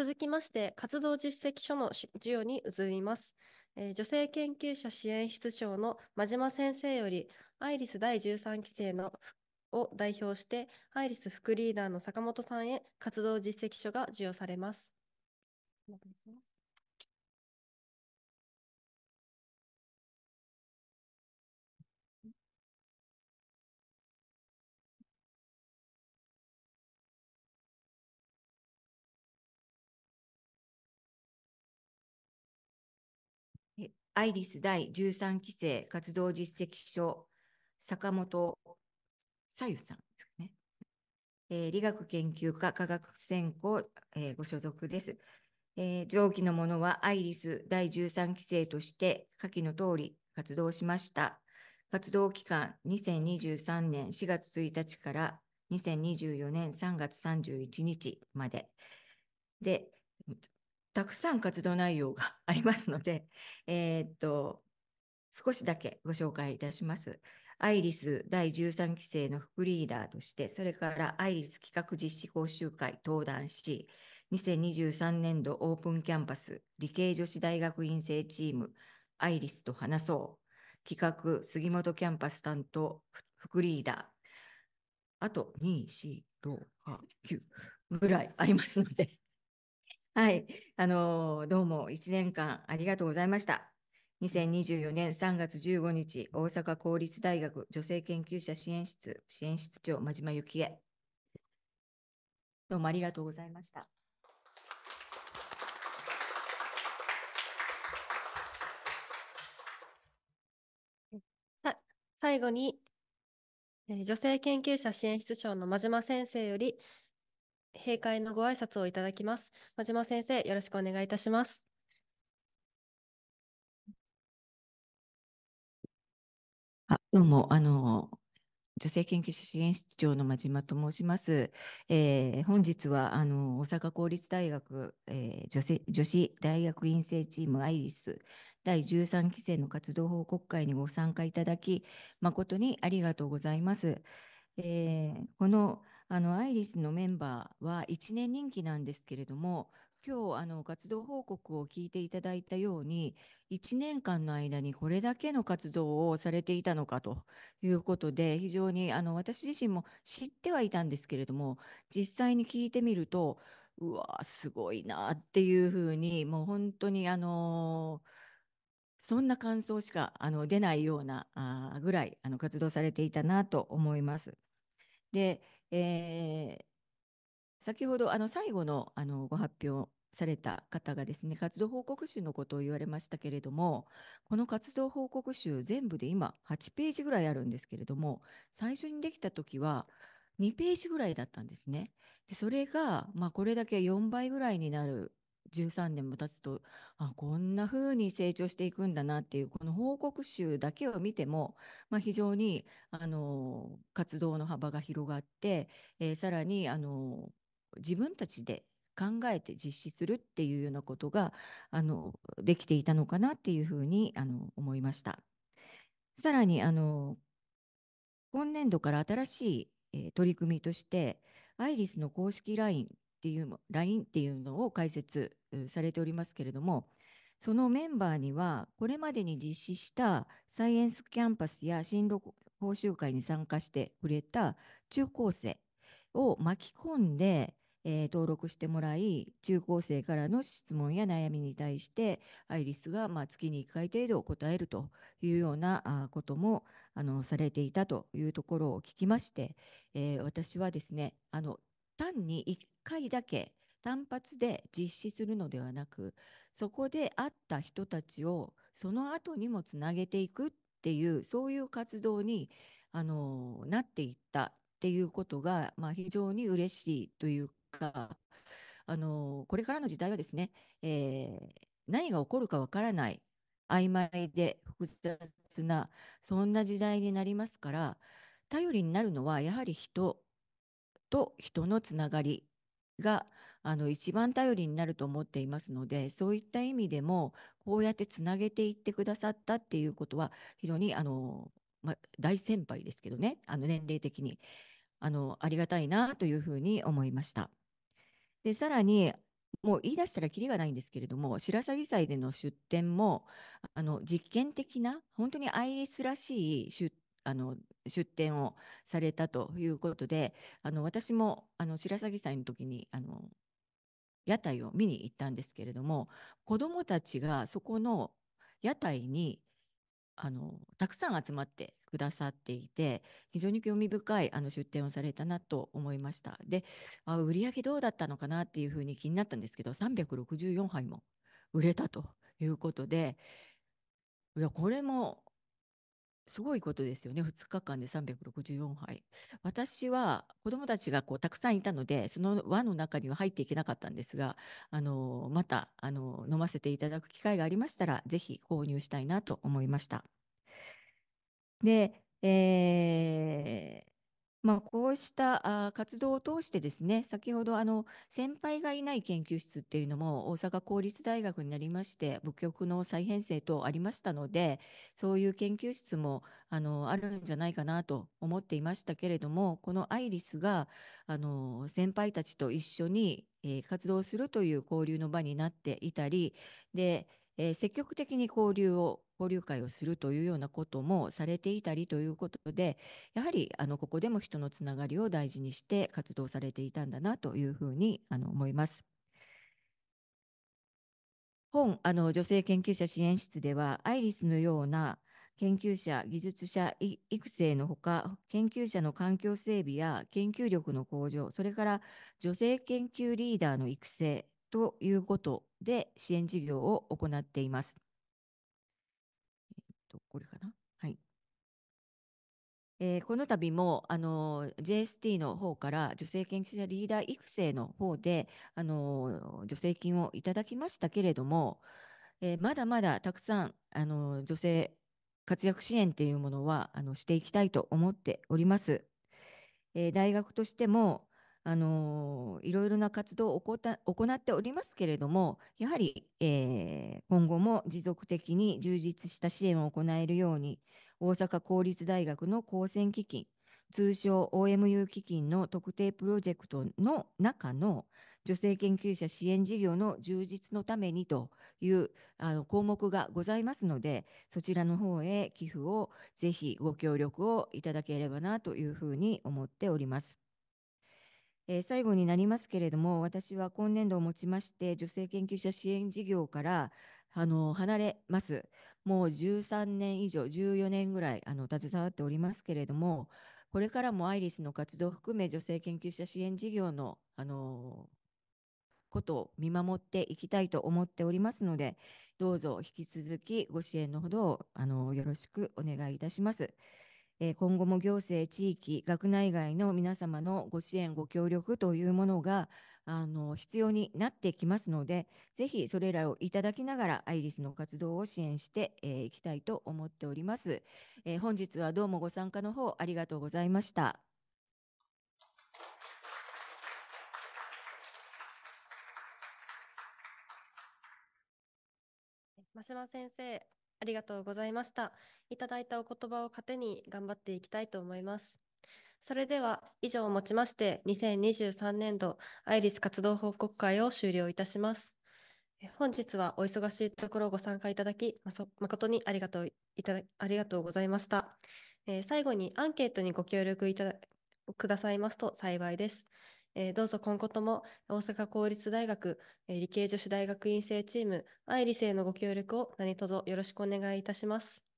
続きまして、活動実績書の授与に移ります。えー、女性研究者支援室長の真島先生より、アイリス第13期生のを代表して、アイリス副リーダーの坂本さんへ活動実績書が授与されます。お願いしますアイリス第13期生活動実績書、坂本さゆさんですね、えー、理学研究科科学専攻、えー、ご所属です。えー、上記のものはアイリス第13期生として下記の通り活動しました。活動期間2023年4月1日から2024年3月31日まで。で、たくさん活動内容がありますので、えー、っと、少しだけご紹介いたします。アイリス第13期生の副リーダーとして、それからアイリス企画実施講習会登壇し、2023年度オープンキャンパス理系女子大学院生チームアイリスと話そう企画杉本キャンパス担当副リーダーあと2、4、6、8、9ぐらいありますのではい。あのー、どうも1年間ありがとうございました。2024年3月15日、大阪公立大学女性研究者支援室、支援室長、真島幸恵。どうもありがとうございました。最後に、女性研究者支援室長の真島先生より閉会のご挨拶をいただきます。真島先生、よろしくお願いいたします。あどうも、あの、女性研究者支援室長の真島と申します。えー、本日はあの大阪公立大学、えー、女性女子大学院生チームアイリス第13期生の活動報告会にご参加いただき誠にありがとうございます。えー、このあの、アイリスのメンバーは1年任期なんですけれども、今日、あの、活動報告を聞いていただいたように、1年間の間にこれだけの活動をされていたのかということで、非常に、あの、私自身も知ってはいたんですけれども、実際に聞いてみると、うわすごいなっていうふうに、もう本当に、あのーそんな感想しかあの出ないようなあぐらいあの活動されていたなと思います。で、えー、先ほどあの最後のあのご発表された方がですね、活動報告集のことを言われましたけれども、この活動報告集全部で今8ページぐらいあるんですけれども、最初にできた時は2ページぐらいだったんですね。でそれが、まあ、これだけ4倍ぐらいになる13年も経つと、あ、こんな風に成長していくんだなっていう、この報告集だけを見ても、まあ、非常に、あの、活動の幅が広がって、えー、さらに、あの、自分たちで考えて実施するっていうようなことが、あの、できていたのかなっていうふうに、あの、思いました。さらに、あの、今年度から新しい、取り組みとして、アイリスの公式 LINE っていう LINE っていうのを開設されておりますけれどもそのメンバーにはこれまでに実施したサイエンスキャンパスや進路講習会に参加してくれた中高生を巻き込んで、えー、登録してもらい中高生からの質問や悩みに対してアイリスがま月に1回程度答えるというようなこともあのされていたというところを聞きまして、えー、私はですねあの単に1回だけ単発で実施するのではなくそこで会った人たちをその後にもつなげていくっていうそういう活動にあのなっていったっていうことが、まあ、非常に嬉しいというかあのこれからの時代はですね、えー、何が起こるかわからない曖昧で複雑なそんな時代になりますから頼りになるのはやはり人と人のつながりがあの一番頼りになると思っていますのでそういった意味でもこうやってつなげていってくださったっていうことは非常にあの、ま大先輩ですけどねあの年齢的にあのありがたいなというふうに思いました。でさらにもう言い出したらきりがないんですけれども白鷺祭での出展もあの実験的な本当にアイリスらしい出あの出展をされたということであの私もあの白鷺祭の時にあの屋台を見に行ったんですけれども子どもたちがそこの屋台にあのたくさん集まってくださっていて非常に興味深いあの出展をされたなと思いましたであ売り上げどうだったのかなっていうふうに気になったんですけど364杯も売れたということでいやこれもすごいことですよね。2日間で364杯。私は子供たちがこうたくさんいたので、その輪の中には入っていけなかったんですが、あのまたあの飲ませていただく機会がありましたら、ぜひ購入したいなと思いました。で、えまあ、こうした活動を通してですね、先ほどあの先輩がいない研究室っていうのも大阪公立大学になりまして、部局の再編成とありましたので、そういう研究室もあのあるんじゃないかなと思っていましたけれども、このアイリスがあの先輩たちと一緒に活動するという交流の場になっていたり、で、えー、積極的に交流を交流会をするというようなこともされていたりということでやはりあのここでも人のつながりを大事にして活動されていたんだなというふうにあの思います。本あの女性研究者支援室ではアイリスのような研究者技術者育成のほか研究者の環境整備や研究力の向上それから女性研究リーダーの育成ということで支援事業を行っています。えっと、これかな。はい。えー、この度もあの JST の方から女性研究者リーダー育成の方であの助成金をいただきましたけれども、えー、まだまだたくさんあの女性活躍支援っていうものはあのしていきたいと思っております。えー、大学としてもあのいろいろな活動を行っておりますけれども、やはり、えー、今後も持続的に充実した支援を行えるように、大阪公立大学の高専基金、通称 OMU 基金の特定プロジェクトの中の女性研究者支援事業の充実のためにというあの項目がございますので、そちらの方へ寄付をぜひご協力をいただければなというふうに思っております。え最後になりますけれども、私は今年度をもちまして、女性研究者支援事業から、あの、離れます。もう13年以上、14年ぐらい、あの、携わっておりますけれども、これからもアイリスの活動を含め、女性研究者支援事業の、あの、ことを見守っていきたいと思っておりますので、どうぞ引き続きご支援のほどを、あの、よろしくお願いいたします。え今後も行政、地域、学内外の皆様のご支援、ご協力というものが、あの、必要になってきますので、ぜひそれらをいただきながら、アイリスの活動を支援してい、えー、きたいと思っております、えー、本日はどうもご参加の方、ありがとうございました。増間先生、ありがとうございました。いただいたお言葉を糧に頑張っていきたいと思います。それでは以上をもちまして2023年度アイリス活動報告会を終了いたします。本日はお忙しいところご参加いただき、ま、誠にありがとういただありがとうございました、えー、最後にアンケートにご協力いただくださいますと幸いです。えー、どうぞ今後とも大阪公立大学、えー、理系女子大学院生チーム愛理性のご協力を何卒よろしくお願いいたします。